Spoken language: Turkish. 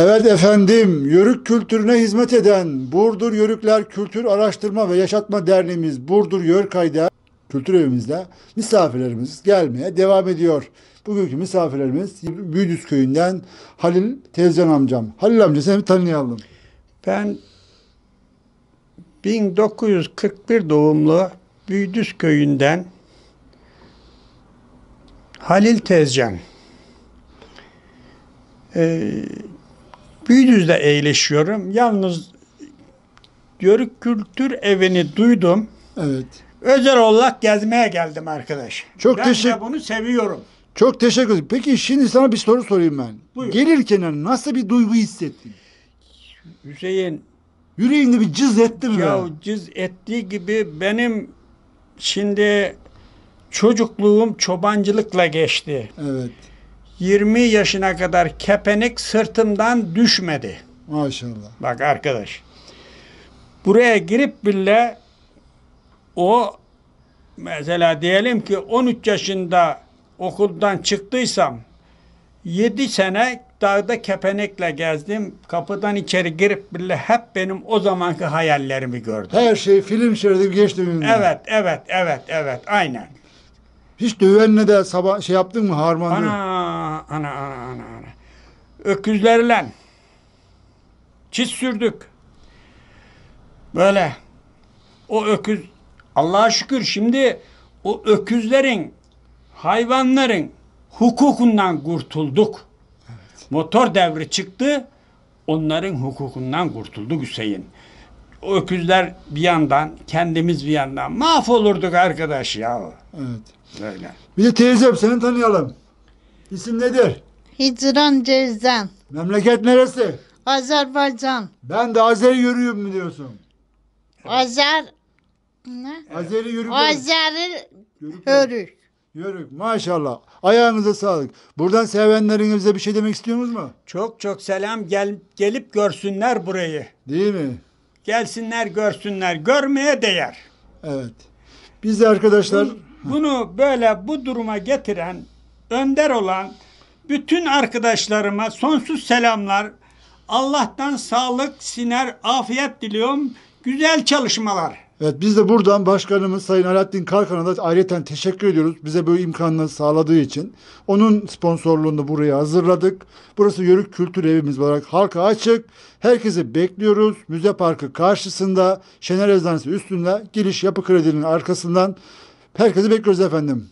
Evet efendim, yörük kültürüne hizmet eden Burdur Yörükler Kültür Araştırma ve Yaşatma Derneğimiz Burdur Yörkay'da kültür evimizde misafirlerimiz gelmeye devam ediyor. Bugünkü misafirlerimiz Büyüdüz Köyü'nden Halil Tezcan amcam. Halil amca seni tanıyalım. Ben 1941 doğumlu Büyüdüz Köyü'nden Halil Tezcan. Ee, Büyüdüz'de eğleşiyorum. Yalnız Yörük Kültür Evi'ni duydum. Evet. Özel olarak gezmeye geldim arkadaş. Çok ben teşekkür. bunu seviyorum. Çok teşekkür ederim. Peki şimdi sana bir soru sorayım ben. Buyur. Gelirken nasıl bir duygu hissettin? Hüseyin. Yüreğinde bir cız etti mi? Ya cız ettiği gibi benim şimdi çocukluğum çobancılıkla geçti. Evet. 20 yaşına kadar kepenik sırtımdan düşmedi. Maşallah. Bak arkadaş. Buraya girip bile o mesela diyelim ki 13 yaşında okuldan çıktıysam 7 sene dağda kepenekle gezdim. Kapıdan içeri girip bile hep benim o zamanki hayallerimi gördüm. Her şey film şeridi geçti. Evet, evet, evet, evet. Aynen. Hiç dövenle de sabah şey yaptın mı harmanı? Ana ana ana ana. ana. Öküzlerle çiz sürdük. Böyle. O öküz Allah'a şükür şimdi o öküzlerin hayvanların hukukundan kurtulduk. Evet. Motor devri çıktı. Onların hukukundan kurtuldu Hüseyin o öküzler bir yandan, kendimiz bir yandan mahvolurduk arkadaş ya. Evet. Öyle. Bir de teyzem seni tanıyalım. İsim nedir? Hicran Cezden. Memleket neresi? Azerbaycan. Ben de Azeri yürüyüm mü diyorsun? Azer ne? Azeri yürük. Azeri yörük. Yörük maşallah. Ayağınıza sağlık. Buradan sevenlerinize bir şey demek istiyorsunuz mu? Çok çok selam gel, gelip görsünler burayı. Değil mi? Gelsinler görsünler. Görmeye değer. Evet. Biz de arkadaşlar... Bunu, bunu böyle bu duruma getiren, önder olan bütün arkadaşlarıma sonsuz selamlar. Allah'tan sağlık, siner, afiyet diliyorum. Güzel çalışmalar. Evet biz de buradan başkanımız Sayın Alaaddin Karkan'a da ayrıca teşekkür ediyoruz. Bize böyle imkanını sağladığı için. Onun sponsorluğunda buraya hazırladık. Burası Yörük Kültür Evimiz olarak halka açık. Herkesi bekliyoruz. Müze Parkı karşısında Şener Eczanesi üstünde giriş yapı kredinin arkasından herkesi bekliyoruz efendim.